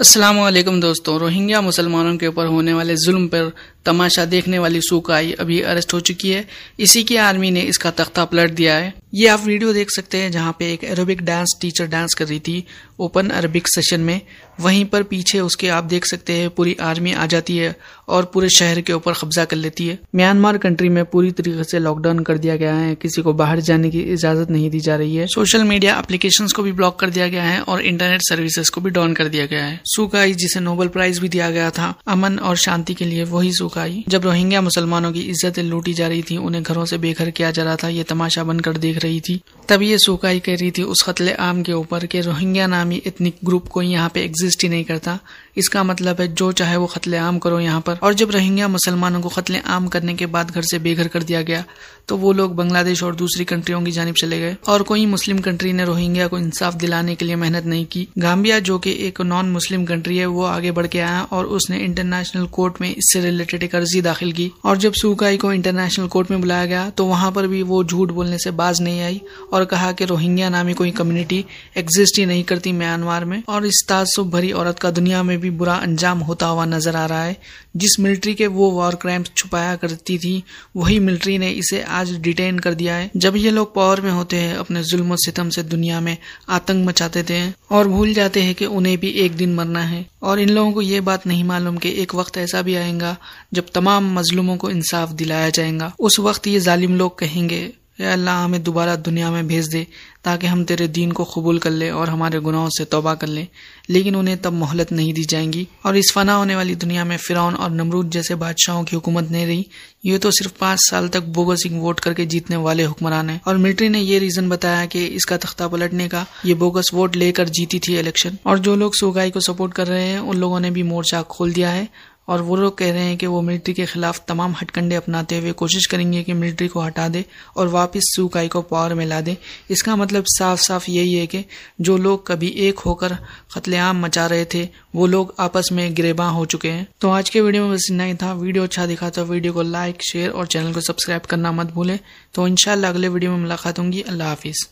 असलम दोस्तों रोहिंग्या मुसलमानों के ऊपर होने वाले जुल्म पर तमाशा देखने वाली सुकाई अभी अरेस्ट हो चुकी है इसी की आर्मी ने इसका तख्ता पलट दिया है ये आप वीडियो देख सकते हैं जहाँ पे एक एरोबिक डांस टीचर डांस कर रही थी ओपन अरबिक सेशन में वहीं पर पीछे उसके आप देख सकते हैं पूरी आर्मी आ जाती है और पूरे शहर के ऊपर कब्जा कर लेती है म्यांमार कंट्री में पूरी तरीके से लॉकडाउन कर दिया गया है किसी को बाहर जाने की इजाजत नहीं दी जा रही है सोशल मीडिया अप्लीकेशन को भी ब्लॉक कर दिया गया है और इंटरनेट सर्विसेज को भी डाउन कर दिया गया है सुकाई जिसे नोबल प्राइज भी दिया गया था अमन और शांति के लिए वही सुख फूक आई जब रोहिंग्या मुसलमानों की इज्जत लूटी जा रही थी उन्हें घरों से बेघर किया जा रहा था ये तमाशा बनकर देख रही थी तब ये सुखाई कह रही थी उस खतले आम के ऊपर कि रोहिंग्या नामी इतनी ग्रुप को यहाँ पे एग्जिस्ट ही नहीं करता इसका मतलब है जो चाहे वो खतले आम करो यहाँ पर और जब रोहिंग्या मुसलमानों को खतले आम करने के बाद घर से बेघर कर दिया गया तो वो लोग बांग्लादेश और दूसरी कंट्रियों की जानब चले गए और कोई मुस्लिम कंट्री ने रोहिंग्या को इंसाफ दिलाने के लिए मेहनत नहीं की गांबिया जो कि एक नॉन मुस्लिम कंट्री है वो आगे बढ़ के आया और उसने इंटरनेशनल कोर्ट में इससे रिलेटेड तहत एक अर्जी दाखिल की और जब सुकाई को इंटरनेशनल कोर्ट में बुलाया गया तो वहां पर भी वो झूठ बोलने से बाज नहीं आई और कहा कि रोहिंग्या नामी कोई कम्युनिटी एग्जिस्ट ही नहीं करती म्यांमार में और इस ताजुब भरी औरत का दुनिया में भी बुरा अंजाम होता हुआ नजर आ रहा है जिस मिलिट्री के वो वॉर क्राइम्स छुपाया करती थी वही मिलिट्री ने इसे आज डिटेन कर दिया है जब ये लोग पावर में होते हैं अपने जुल्म सितम से दुनिया में आतंक मचाते थे और भूल जाते हैं कि उन्हें भी एक दिन मरना है और इन लोगों को ये बात नहीं मालूम कि एक वक्त ऐसा भी आएगा जब तमाम मजलूमों को इंसाफ दिलाया जाएगा उस वक्त ये जालिम लोग कहेंगे अल्लाह हमें दोबारा दुनिया में भेज दे ताकि हम तेरे दीन को कबूल कर लें और हमारे गुनाहों से तोबा कर लें लेकिन उन्हें तब मोहलत नहीं दी जाएंगी और इस फना होने वाली दुनिया में फ़िरौन और नमरूद जैसे बादशाहों की हुकूमत नहीं रही ये तो सिर्फ पाँच साल तक सिंह वोट करके जीतने वाले हुक्मरान हैं और मिलिट्री ने ये रीज़न बताया कि इसका तख्ता पलटने का ये बोगस वोट लेकर जीती थी इलेक्शन और जो लोग सोगाई को सपोर्ट कर रहे हैं उन लोगों ने भी मोर्चा खोल दिया है और वो लोग कह रहे हैं कि वो मिलिट्री के खिलाफ तमाम हटकंडे अपनाते हुए कोशिश करेंगे कि मिलिट्री को हटा दे और वापस सूकाई को पावर में ला दें इसका मतलब साफ साफ यही है कि जो लोग कभी एक होकर कत्लेआम मचा रहे थे वो लोग आपस में गिरेबा हो चुके हैं तो आज के वीडियो में बस इतना ही था वीडियो अच्छा दिखा तो वीडियो को लाइक शेयर और चैनल को सब्सक्राइब करना मत भूलें तो इनशाला अगले वीडियो में मुलाकात होंगी अल्लाह हाफिज़